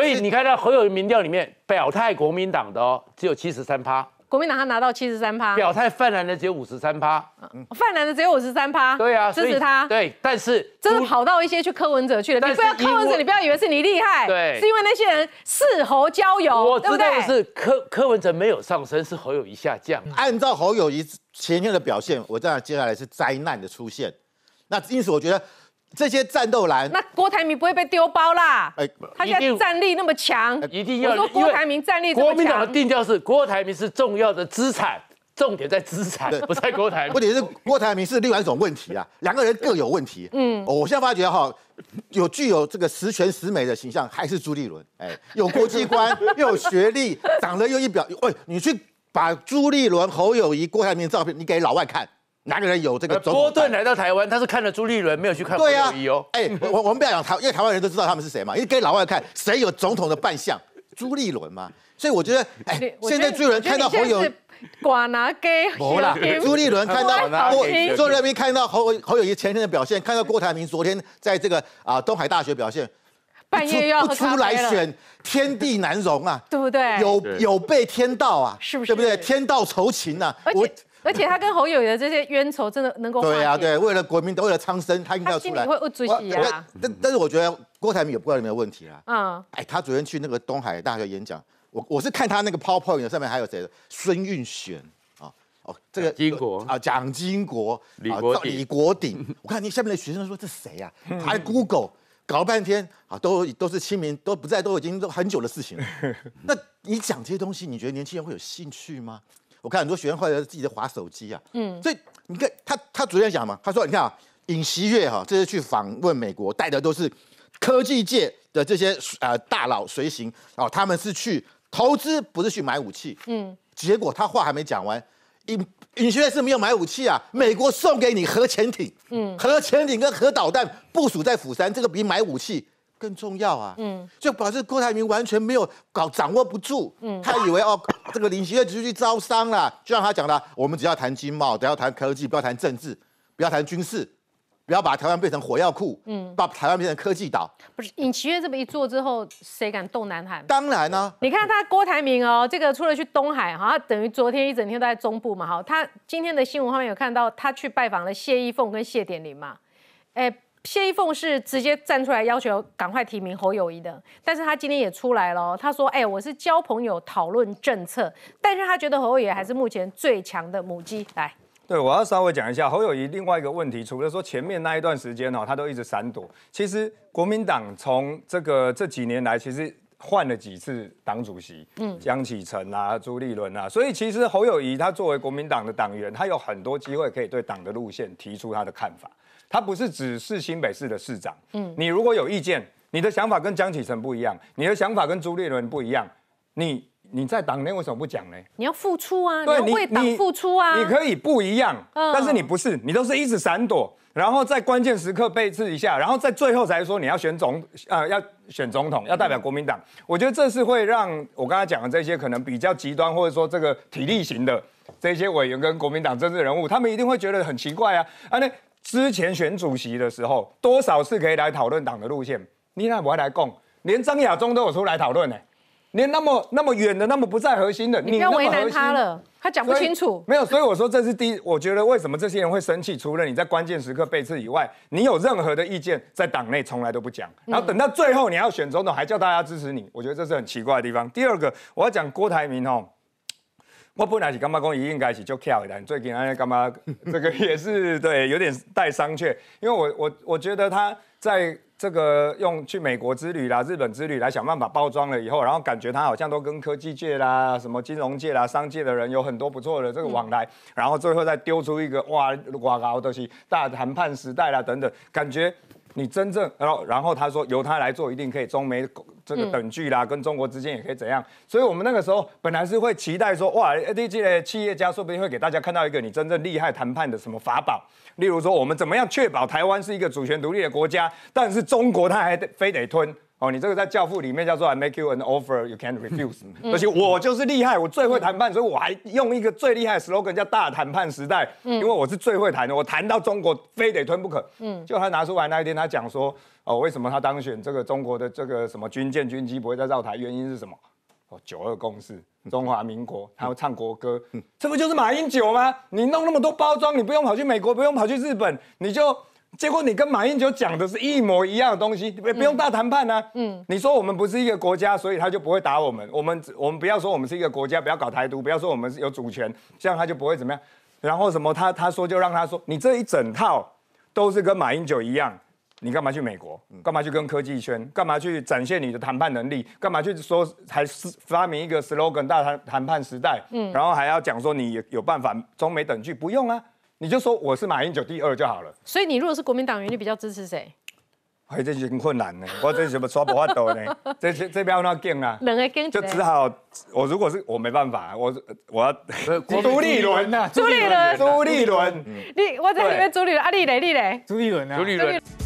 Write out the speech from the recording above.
所以你看到侯友民调里面表态国民党的哦，只有七十三趴。国民党他拿到七十三趴，表态泛蓝的只有五十三趴。嗯，泛蓝的只有五十三趴。对啊，支持他。对，但是真的跑到一些去柯文哲去了。你不要柯文哲，你不要以为是你厉害，对，是因为那些人是侯交友，对不对？是柯柯文哲没有上升，是侯友谊下降。按照侯友谊前天的表现，我样接下来是灾难的出现。那因此，我觉得。这些战斗蓝，那郭台铭不会被丢包啦。哎，他在战力那么强，一定要。郭台铭战力这么强。国民党的定调是郭台铭是重要的资产，重点在资产，不在郭台铭。问题是郭台铭是另外一种问题啊，两个人各有问题。嗯，我现在发觉哈，有具有这个十全十美的形象还是朱立伦。哎，有国际观，又有学历，长得又一表。喂，你去把朱立伦、侯友谊、郭台铭照片，你给老外看。哪个人有这个？郭顿来到台湾，他是看了朱立伦，没有去看侯友谊哦。哎，我我们不要讲台，因为台湾人都知道他们是谁嘛。因为给老外看，谁有总统的扮相？朱立伦嘛。所以我觉得，哎，现在朱立伦看到侯友谊寡拿给。侯了。朱立伦看到郭，看侯，侯友谊前天的表现，看到郭台铭昨天在这个啊东海大学表现，半夜要不出来选，天地难容啊，对不对？有有悖天道啊，是不是？对不对？天道酬勤呐，我。而且他跟侯友友这些冤仇真的能够对啊，对，为了国民，为了苍生，他应该要出来。他心里会恶主啊！但但是我觉得郭台铭也不知道有没有问题啦。嗯，哎，他昨天去那个东海大学演讲，我我是看他那个 PowerPoint 上面还有谁？的孙运璇啊，哦，这个金国啊，蒋经国，李国李国鼎。我看你下面的学生说这谁呀？还 Google 搞了半天啊，都都是清明都不在，都已经都很久的事情了。那你讲这些东西，你觉得年轻人会有兴趣吗？我看很多学员后来自己在划手机啊，嗯，所以你看他他昨天讲嘛，他说你看啊，尹锡悦哈，这次去访问美国，带的都是科技界的这些呃大佬随行，哦，他们是去投资，不是去买武器，嗯，结果他话还没讲完，尹尹锡悦是没有买武器啊，美国送给你核潜艇，嗯，核潜艇跟核导弹部署在釜山，这个比买武器更重要啊，嗯，就表示郭台铭完全没有搞掌握不住，嗯，他以为哦。这个尹奇月只是去招商了，就像他讲的，我们只要谈经贸，只要谈科技，不要谈政治，不要谈军事，不要把台湾变成火药库，嗯，把台湾变成科技岛。不是尹奇月这么一做之后，谁敢动南海？当然呢，你看他郭台铭哦，这个除了去东海，好，等于昨天一整天都在中部嘛，好，他今天的新闻后面有看到他去拜访了谢依凤跟谢点林嘛，哎。谢依凤是直接站出来要求赶快提名侯友谊的，但是他今天也出来了，他说：“哎，我是交朋友讨论政策，但是他觉得侯友谊还是目前最强的母鸡。”来，对我要稍微讲一下侯友谊另外一个问题，除了说前面那一段时间哦，他都一直闪躲，其实国民党从这个这几年来，其实换了几次党主席，嗯，江启臣啊、朱立伦啊，所以其实侯友谊他作为国民党的党员，他有很多机会可以对党的路线提出他的看法。他不是只是新北市的市长。嗯，你如果有意见，你的想法跟江启臣不一样，你的想法跟朱立伦不一样，你你在党内为什么不讲呢？你要付出啊，你要为党付出啊。你可以不一样，但是你不是，你都是一直闪躲，然后在关键时刻被刺一下，然后在最后才说你要选总，呃，要选总统，要代表国民党。我觉得这是会让我刚才讲的这些可能比较极端，或者说这个体力型的这些委员跟国民党政治人物，他们一定会觉得很奇怪啊，啊那。之前选主席的时候，多少次可以来讨论党的路线？你那不还来供，连张亚中都有出来讨论呢，连那么那么远的、那么不在核心的，你不要为难他了，他讲不清楚。没有，所以我说这是第，一。我觉得为什么这些人会生气？除了你在关键时刻背刺以外，你有任何的意见在党内从来都不讲，然后等到最后你要选总统还叫大家支持你，我觉得这是很奇怪的地方。第二个，我要讲郭台铭哦。我本来是干嘛讲一应该是就跳的。最近啊，干 嘛这个也是对，有点带商榷。因为我我我觉得他在这个用去美国之旅啦、日本之旅来想办法包装了以后，然后感觉他好像都跟科技界啦、什么金融界啦、商界的人有很多不错的这个往来，然后最后再丢出一个哇哇搞东西，大谈判时代啦等等，感觉。你真正，然后，然后他说由他来做一定可以，中美这个等距啦，跟中国之间也可以怎样？所以，我们那个时候本来是会期待说，哇，D G 的企业家说不定会给大家看到一个你真正厉害谈判的什么法宝，例如说我们怎么样确保台湾是一个主权独立的国家，但是中国他还非得吞。哦，你这个在《教父》里面叫做 I make you an offer, you can refuse。而且我就是厉害，我最会谈判，所以我还用一个最厉害的 slogan 叫“大谈判时代”。因为我是最会谈的，我谈到中国非得吞不可。嗯，就他拿出来那一天，他讲说：“哦，为什么他当选这个中国的这个什么军舰、军机不会再绕台？原因是什么？”哦，九二共识，中华民国，他有唱国歌。嗯，这不就是马英九吗？你弄那么多包装，你不用跑去美国，不用跑去日本，你就。结果你跟马英九讲的是一模一样的东西，不不用大谈判啊。嗯，你说我们不是一个国家，所以他就不会打我们。我们我们不要说我们是一个国家，不要搞台独，不要说我们是有主权，这样他就不会怎么样。然后什么他他说就让他说，你这一整套都是跟马英九一样，你干嘛去美国？干嘛去跟科技圈？干嘛去展现你的谈判能力？干嘛去说还是发明一个 slogan 大谈谈判时代？嗯，然后还要讲说你有有办法中美等距不用啊。你就说我是马英九第二就好了。所以你如果是国民党员，你比较支持谁？哎，这有点困难呢。我这什么刷不发抖呢？这这边要那更啊？两个更。就只好我如果是我没办法，我我要 朱立伦呐，朱立伦，朱立伦，你我在里面朱立伦，阿立嘞，立嘞，朱立伦啊，朱立伦。